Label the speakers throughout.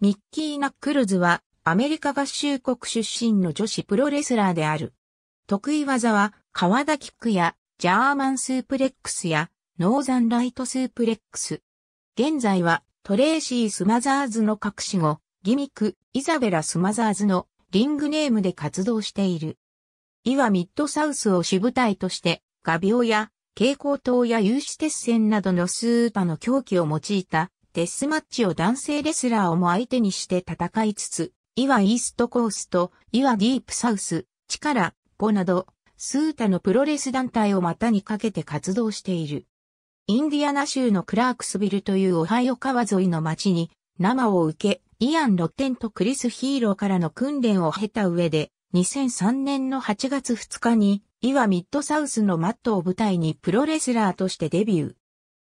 Speaker 1: ミッキー・ナックルズはアメリカ合衆国出身の女子プロレスラーである。得意技は、川田キックや、ジャーマンスープレックスや、ノーザンライトスープレックス。現在は、トレーシー・スマザーズの隠し子、ギミック、イザベラ・スマザーズのリングネームで活動している。イはミッドサウスを主舞台として、画鋲や蛍光灯や有刺鉄線などのスーパの狂気を用いたデスマッチを男性レスラーをも相手にして戦いつつ、イワイーストコースと、イワディープサウス、チカラ、ポなど、数多のプロレス団体を股にかけて活動している。インディアナ州のクラークスビルというオハイオ川沿いの町に、生を受け、イアン・ロッテンとクリス・ヒーローからの訓練を経た上で、2003年の8月2日に、イワ・ミッドサウスのマットを舞台にプロレスラーとしてデビュー。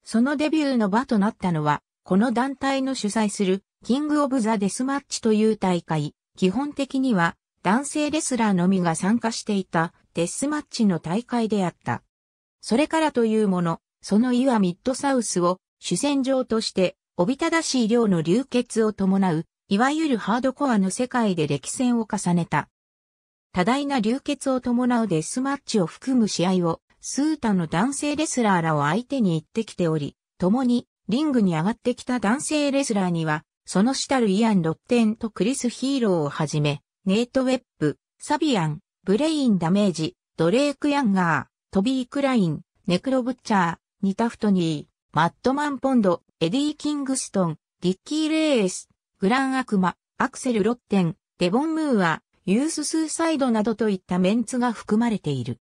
Speaker 1: そのデビューの場となったのは、この団体の主催するキングオブザデスマッチという大会、基本的には男性レスラーのみが参加していたデスマッチの大会であった。それからというもの、その岩ミッドサウスを主戦場としておびただしい量の流血を伴う、いわゆるハードコアの世界で歴戦を重ねた。多大な流血を伴うデスマッチを含む試合を、スータの男性レスラーらを相手に行ってきており、共にリングに上がってきた男性レスラーには、その主たるイアン・ロッテンとクリス・ヒーローをはじめ、ネイト・ウェップ、サビアン、ブレイン・ダメージ、ドレーク・ヤンガー、トビー・クライン、ネクロ・ブッチャー、ニタ・フトニー、マットマン・ポンド、エディ・キングストン、ディッキー・レース、グラン・アクマ、アクセル・ロッテン、デボン・ムーア、ユース・スーサイドなどといったメンツが含まれている。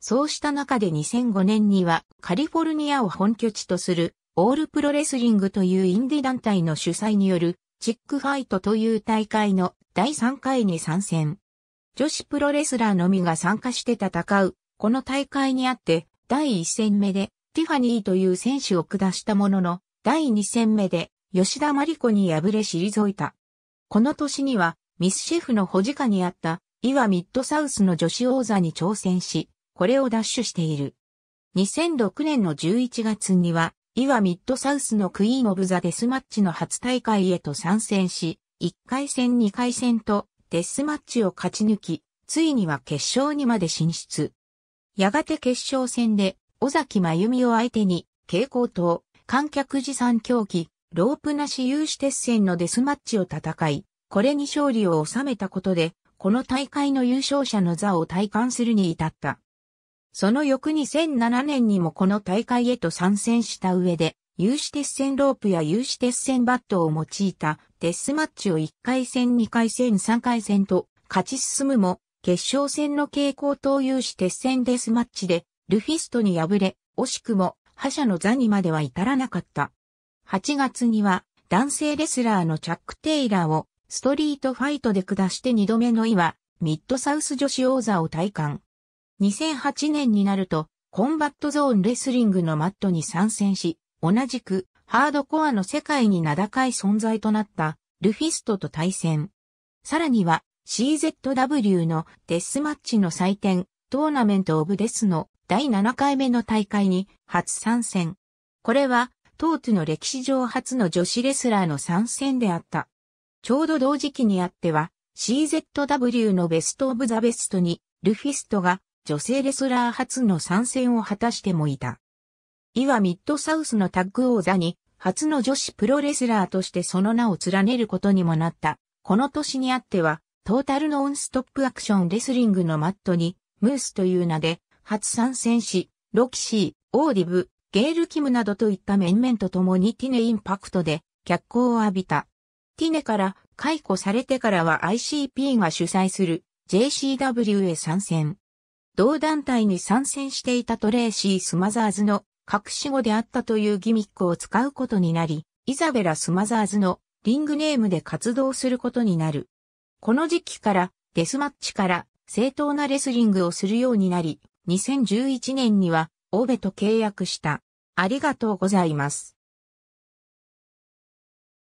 Speaker 1: そうした中で2005年にはカリフォルニアを本拠地とするオールプロレスリングというインディ団体の主催によるチックファイトという大会の第3回に参戦。女子プロレスラーのみが参加して戦う、この大会にあって第1戦目でティファニーという選手を下したものの、第2戦目で吉田真理子に敗れ退いた。この年にはミスシェフの保持下にあったイワミッドサウスの女子王座に挑戦し、これを奪取している。2006年の11月にはイはミッドサウスのクイーンオブザデスマッチの初大会へと参戦し、1回戦2回戦とデスマッチを勝ち抜き、ついには決勝にまで進出。やがて決勝戦で、尾崎真由美を相手に、蛍光灯、観客持参競技、ロープなし有志鉄線のデスマッチを戦い、これに勝利を収めたことで、この大会の優勝者の座を体感するに至った。その翌2007年にもこの大会へと参戦した上で、有志鉄線ロープや有志鉄線バットを用いたデスマッチを1回戦2回戦3回戦と勝ち進むも、決勝戦の傾向と有志鉄線デスマッチで、ルフィストに敗れ、惜しくも覇者の座にまでは至らなかった。8月には男性レスラーのチャック・テイラーをストリートファイトで下して2度目の岩、ミッドサウス女子王座を体感。2008年になると、コンバットゾーンレスリングのマットに参戦し、同じくハードコアの世界に名高い存在となったルフィストと対戦。さらには CZW のデスマッチの祭典トーナメントオブデスの第7回目の大会に初参戦。これはトーツの歴史上初の女子レスラーの参戦であった。ちょうど同時期にあっては CZW のベストオブザベストにルフィストが女性レスラー初の参戦を果たしてもいた。いわミッドサウスのタッグ王座に、初の女子プロレスラーとしてその名を連ねることにもなった。この年にあっては、トータルノンストップアクションレスリングのマットに、ムースという名で、初参戦し、ロキシー、オーディブ、ゲール・キムなどといった面々と共にティネインパクトで脚光を浴びた。ティネから解雇されてからは ICP が主催する JCW へ参戦。同団体に参戦していたトレーシー・スマザーズの隠し語であったというギミックを使うことになり、イザベラ・スマザーズのリングネームで活動することになる。この時期からデスマッチから正当なレスリングをするようになり、2011年には、オーベと契約した。ありがとうございます。